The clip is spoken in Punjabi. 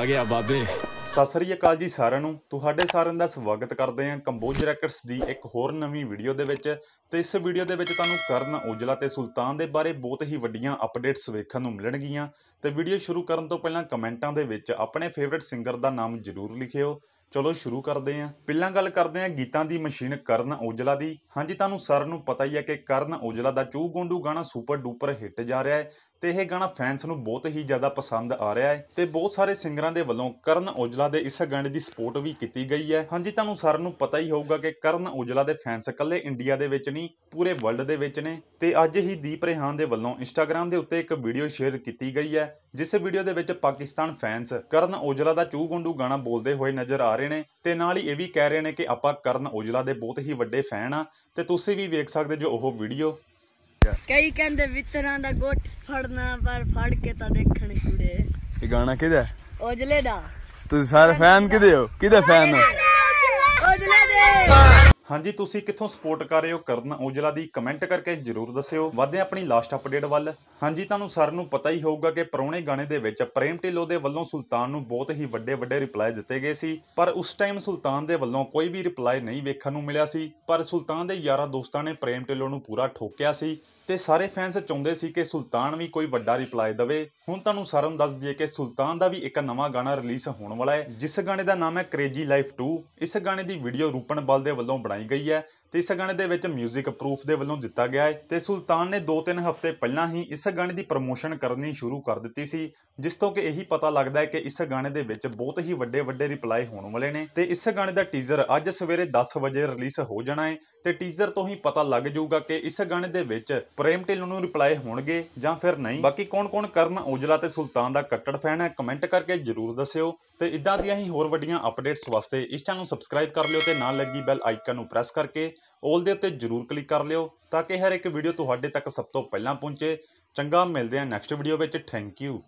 ਆ ਗਿਆ ਬਾਬੇ ਸਤਿ ਸ੍ਰੀ ਅਕਾਲ ਜੀ ਸਾਰਿਆਂ ਨੂੰ ਤੁਹਾਡੇ ਸਾਰਿਆਂ ਦਾ ਸਵਾਗਤ ਕਰਦੇ ਹਾਂ ਕੰਬੋਜ ਰੈਕਟਸ ਦੀ ਇੱਕ ਹੋਰ ਨਵੀਂ ਵੀਡੀਓ ਦੇ ਵਿੱਚ ਤੇ ਇਸ ਵੀਡੀਓ ਦੇ ਵਿੱਚ ਤੁਹਾਨੂੰ ਕਰਨ ਔਜਲਾ ਤੇ ਸੁਲਤਾਨ ਦੇ ਬਾਰੇ ਬਹੁਤ ਹੀ ਵੱਡੀਆਂ ਅਪਡੇਟਸ ਵੇਖਣ ਨੂੰ ਮਿਲਣਗੀਆਂ ਤੇ ਵੀਡੀਓ ਸ਼ੁਰੂ ਕਰਨ ਤੋਂ ਪਹਿਲਾਂ ਕਮੈਂਟਾਂ ਦੇ ਵਿੱਚ ਆਪਣੇ ਫੇਵਰਿਟ ਸਿੰਗਰ ਦਾ ਨਾਮ ਜ਼ਰੂਰ ਲਿਖਿਓ ਚਲੋ ਸ਼ੁਰੂ ਕਰਦੇ ਹਾਂ ਪਹਿਲਾਂ ਗੱਲ ਕਰਦੇ ਹਾਂ ਗੀਤਾਂ ਦੀ ਮਸ਼ੀਨ ਕਰਨ ਔਜਲਾ ਦੀ ਹਾਂਜੀ ਤੁਹਾਨੂੰ ਸਰ ਨੂੰ ਪਤਾ ਹੀ ਹੈ ਕਿ ਕਰਨ ਔਜਲਾ ਦਾ ਚੂ ਗੁੰਡੂ ਗਾਣਾ ਸੁਪਰ ਡੂਪਰ ਹਿੱਟ ਜਾ ਰਿਹਾ ਹੈ ਤੇ ਇਹ ਗਾਣਾ ਫੈਨਸ ਨੂੰ ਬਹੁਤ ਹੀ ਜ਼ਿਆਦਾ ਪਸੰਦ ਆ ਰਿਹਾ ਹੈ ਤੇ ਬਹੁਤ ਸਾਰੇ ਸਿੰਗਰਾਂ ਦੇ ਵੱਲੋਂ ਕਰਨ ਔਜਲਾ ਦੇ ਇਸ ਗਾਣੇ ਦੀ ਸਪੋਰਟ ਵੀ ਕੀਤੀ ਗਈ ਹੈ ਹਾਂਜੀ ਤੁਹਾਨੂੰ ਸਾਰਿਆਂ ਨੂੰ ਪਤਾ ਹੀ ਹੋਊਗਾ ਕਿ ਕਰਨ ਔਜਲਾ ਦੇ ਫੈਨਸ ਇਕੱਲੇ ਇੰਡੀਆ ਦੇ ਵਿੱਚ ਨਹੀਂ ਪੂਰੇ ਵਰਲਡ ਦੇ ਵਿੱਚ ਨੇ ਤੇ ਅੱਜ ਹੀ ਦੀਪ ਰਹਿਾਨ ਦੇ ਵੱਲੋਂ ਇੰਸਟਾਗ੍ਰam ਦੇ ਉੱਤੇ ਇੱਕ ਵੀਡੀਓ ਸ਼ੇਅਰ ਕੀਤੀ ਗਈ ਹੈ ਜਿਸ ਵੀਡੀਓ ਦੇ ਵਿੱਚ ਪਾਕਿਸਤਾਨ ਫੈਨਸ ਕਰਨ ਔਜਲਾ ਦਾ ਚੂ ਗੁੰਡੂ ਗਾਣਾ ਬੋਲਦੇ ਹੋਏ ਨਜ਼ਰ ਆ ਰਹੇ ਨੇ ਤੇ ਨਾਲ ਹੀ ਇਹ ਵੀ ਕਹਿ ਰਹੇ ਨੇ ਕਿ ਆਪਾਂ ਕਰਨ ਔਜਲਾ ਦੇ ਬਹੁਤ ਹੀ ਵੱਡੇ ਫੈਨ ਆ ਤੇ ਤੁਸੀਂ ਵੀ ਵੇਖ ਸਕਦੇ ਜੋ ਉਹ ਵੀਡੀਓ ਕਈ ਕਹਿੰਦੇ ਵਿਤਰਾਂ ਦਾ ਗੁੱਟ ਫੜਨਾ ਪਰ ਫੜ ਕੇ ਤਾਂ ਦੇਖਣ ਕੁੜੇ ਇਹ ਗਾਣਾ ਕਿਹਦਾ ਓਜਲੇ ਦਾ ਤੁਸੀਂ ਸਾਰੇ ਫੈਨ ਕਿਹਦੇ ਹੋ ਕਿਹਦੇ ਫੈਨ ਹੋ ਓਜਲੇ ਦੇ ਹਾਂਜੀ ਤੁਸੀਂ ਕਿੱਥੋਂ ਸਪੋਰਟ ਕਰ ਰਹੇ ਹੋ ਕਰਨ ਓਜਲਾ ਦੀ ਕਮੈਂਟ ਕਰਕੇ ਜਰੂਰ ਦੱਸਿਓ ਵਾਧੇ ਆਪਣੀ ਲਾਸਟ ਅਪਡੇਟ ਵੱਲ ਹਾਂਜੀ ਤੁਹਾਨੂੰ ਸਰ ਨੂੰ ਪਤਾ ਹੀ ਹੋਊਗਾ ਕਿ ਪੁਰਾਣੇ ਗਾਣੇ ਦੇ ਵਿੱਚ ਪ੍ਰੇਮ ਢਿੱਲੋਂ ਦੇ ਵੱਲੋਂ ਸੁਲਤਾਨ ਨੂੰ ਬਹੁਤ ਹੀ ਵੱਡੇ ਵੱਡੇ ਰਿਪਲਾਈ ਦਿੱਤੇ ਗਏ ਸੀ ਪਰ ਉਸ ਟਾਈਮ ਸੁਲਤਾਨ ਦੇ ਵੱਲੋਂ ਕੋਈ ਵੀ ਰਿਪਲਾਈ ਨਹੀਂ ਵੇਖਣ ਨੂੰ ਮਿਲਿਆ ਸੀ ਪਰ ਸੁਲਤਾਨ ਦੇ ਯਾਰਾਂ ਦੋਸਤਾਂ ਨੇ ਪ੍ਰੇਮ ਢਿੱਲੋਂ ਨੂੰ ਪੂਰਾ ਠੋਕਿਆ ਸੀ ਤੇ ਸਾਰੇ ਫੈਨਸ ਚਾਹੁੰਦੇ ਸੀ ਕਿ ਸੁਲਤਾਨ ਵੀ ਕੋਈ ਵੱਡਾ ਰਿਪਲਾਈ ਦੇਵੇ ਹੁਣ ਤੁਹਾਨੂੰ ਸਰਨ ਨੂੰ ਦੱਸ ਦਈਏ ਕਿ ਸੁਲਤਾਨ ਦਾ ਵੀ ਇੱਕ ਨਵਾਂ ਗਾਣਾ ਰਿਲੀਜ਼ ਹੋਣ ਵਾਲਾ ਹੈ ਜਿਸ ਗਾਣੇ ਦਾ ਨਾਮ ਹੈ ਕ੍ਰੇਜੀ ਲਾਈਫ 2 ਇਸ ਗਾਣੇ ਦੀ ਵੀਡੀਓ ਰੂਪਨ ਬਲ ਦੇ ਵੱਲੋਂ ਬਣਾਈ ਗਈ ਹੈ ਤੇ ਇਸ ਗਾਣੇ ਦੇ ਵਿੱਚ 뮤직 ਪ੍ਰੂਫ ਦੇ ਵੱਲੋਂ ਦਿੱਤਾ ਗਿਆ ਹੈ ਤੇ ਸੁਲਤਾਨ ਨੇ 2-3 ਹਫ਼ਤੇ ਪਹਿਲਾਂ ਹੀ ਇਸ ਗਾਣੇ ਦੀ ਪ੍ਰੋਮੋਸ਼ਨ ਕਰਨੀ ਸ਼ੁਰੂ ਕਰ ਦਿੱਤੀ ਸੀ ਜਿਸ ਤੋਂ ਕਿ ਇਹੀ ਪਤਾ ਲੱਗਦਾ ਹੈ ਕਿ ਇਸ ਗਾਣੇ ਦੇ ਵਿੱਚ ਬਹੁਤ ਹੀ ਵੱਡੇ ਵੱਡੇ ਰਿਪਲਾਈ ਹੋਣ ਵਾਲੇ ਨੇ ਤੇ ਇਸ ਗਾਣੇ ਦਾ ਟੀਜ਼ਰ ਅੱਜ ਸਵੇਰੇ 10 ਵਜੇ ਰਿਲੀਜ਼ ਹੋ ਜਾਣਾ ਹੈ ਤੇ ਟੀਜ਼ਰ ਤੋਂ ਹੀ ਪਤਾ ਲੱਗ ਜਾਊਗਾ ਕਿ ਇਸ ਗਾਣੇ ਦੇ ਵਿੱਚ ਪ੍ਰੇਮ ਢਿੱਲ ਨੂੰ ਰਿਪਲਾਈ ਹੋਣਗੇ ਜਾਂ ਫਿਰ ਨਹੀਂ ਬਾਕੀ ਕੌਣ-ਕੌਣ ਕਰਨ ਔਜਲਾ ਤੇ ਸੁਲਤਾਨ ਦਾ ਕੱਟੜ ਫੈਨ ਹੈ ਕਮੈਂਟ ਕਰਕੇ ਜਰੂਰ ਦੱਸਿਓ ਤੇ ਇਦਾਂ ਦੀਆਂ ਹੀ ਹੋਰ ਵੱਡੀਆਂ ਅਪਡੇਟਸ ਵਾਸਤੇ ਇਸ ਚੈਨਲ ਨੂੰ ਸਬਸਕ੍ਰਾਈਬ ਕਰ ਲਿਓ ਤੇ ਨਾਲ ਲੱਗੀ ਬੈਲ ਆਈਕਨ ਨੂੰ ਪ੍ਰੈਸ ਕਰਕੇ 올 ਦੇ ਉੱਤੇ ਜਰੂਰ ਕਲਿੱਕ ਕਰ ਲਿਓ ਤਾਂ ਕਿ ਹਰ ਇੱਕ ਵੀਡੀਓ ਤੁਹਾਡੇ ਤੱਕ ਸਭ ਤੋਂ ਪਹਿਲਾਂ ਪਹੁੰਚੇ ਚੰਗਾ ਮਿਲਦੇ ਹਾਂ ਨੈਕਸਟ ਵੀਡੀਓ ਵਿੱਚ ਥੈਂਕ ਯੂ